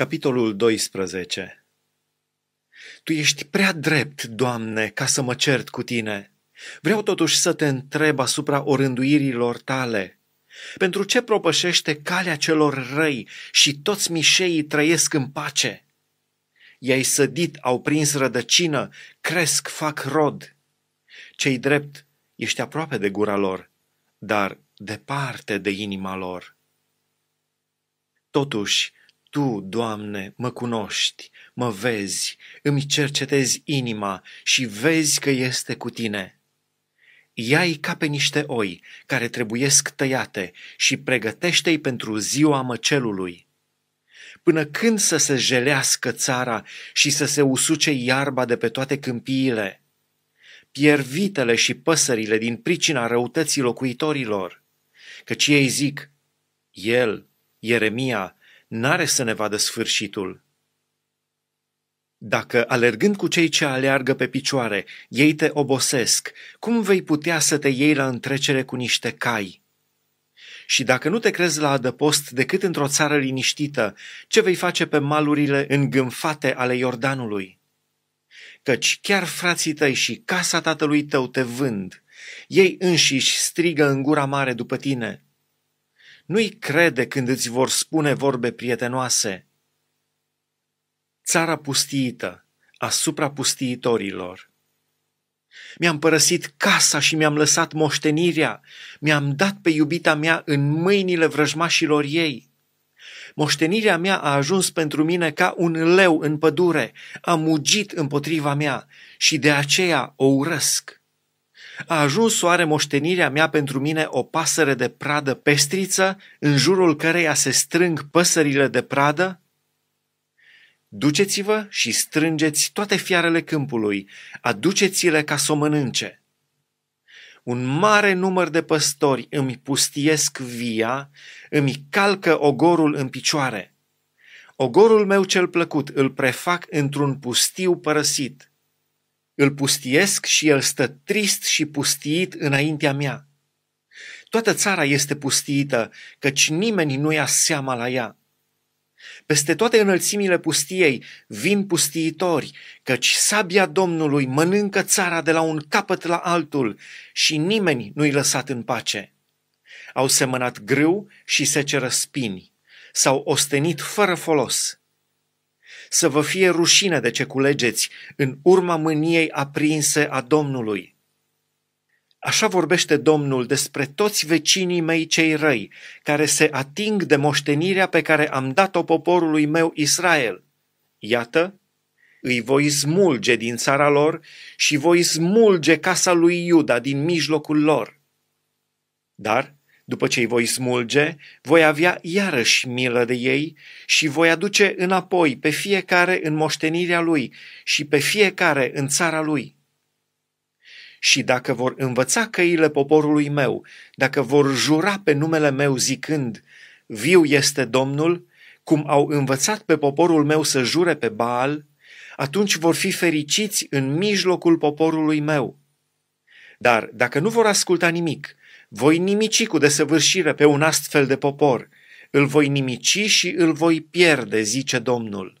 Capitolul 12 Tu ești prea drept, Doamne, ca să mă cert cu tine. Vreau totuși să te întreb asupra orânduirilor tale. Pentru ce propășește calea celor răi și toți mișeii trăiesc în pace? Ei sădit, au prins rădăcină, cresc, fac rod. Cei drept, ești aproape de gura lor, dar departe de inima lor. Totuși, tu, Doamne, mă cunoști, mă vezi, îmi cercetezi inima și vezi că este cu tine. Ia-i ca pe niște oi care trebuiesc tăiate și pregătește-i pentru ziua măcelului. Până când să se jelească țara și să se usuce iarba de pe toate câmpiile? Piervitele și păsările din pricina răutății locuitorilor, căci ei zic, el, Ieremia, n-are să ne vadă sfârșitul. Dacă, alergând cu cei ce aleargă pe picioare, ei te obosesc, cum vei putea să te iei la întrecere cu niște cai? Și dacă nu te crezi la adăpost decât într-o țară liniștită, ce vei face pe malurile îngânfate ale Iordanului? Căci chiar frații tăi și casa tatălui tău te vând. Ei înșiși strigă în gura mare după tine. Nu-i crede când îți vor spune vorbe prietenoase. Țara pustiită, asupra pustiitorilor. Mi-am părăsit casa și mi-am lăsat moștenirea, mi-am dat pe iubita mea în mâinile vrăjmașilor ei. Moștenirea mea a ajuns pentru mine ca un leu în pădure, a mugit împotriva mea și de aceea o urăsc. A ajuns soare moștenirea mea pentru mine o pasăre de pradă pestriță, în jurul căreia se strâng păsările de pradă? Duceți-vă și strângeți toate fiarele câmpului, aduceți-le ca să o mănânce. Un mare număr de păstori îmi pustiesc via, îmi calcă ogorul în picioare. Ogorul meu cel plăcut îl prefac într-un pustiu părăsit – îl pustiesc și el stă trist și pustiit înaintea mea. Toată țara este pustiită, căci nimeni nu ia seama la ea. Peste toate înălțimile pustiei vin pustiitori, căci sabia Domnului mănâncă țara de la un capăt la altul și nimeni nu-i lăsat în pace. Au semănat grâu și se ceră spini, s-au ostenit fără folos să vă fie rușine de ce culegeți în urma mâniei aprinse a Domnului. Așa vorbește Domnul despre toți vecinii mei cei răi, care se ating de moștenirea pe care am dat-o poporului meu Israel. Iată, îi voi smulge din țara lor și voi smulge casa lui Iuda din mijlocul lor. Dar după ce îi voi smulge, voi avea iarăși milă de ei și voi aduce înapoi pe fiecare în moștenirea lui și pe fiecare în țara lui. Și dacă vor învăța căile poporului meu, dacă vor jura pe numele meu zicând, viu este Domnul, cum au învățat pe poporul meu să jure pe Baal, atunci vor fi fericiți în mijlocul poporului meu. Dar dacă nu vor asculta nimic, voi nimici cu desăvârșire pe un astfel de popor, îl voi nimici și îl voi pierde, zice Domnul.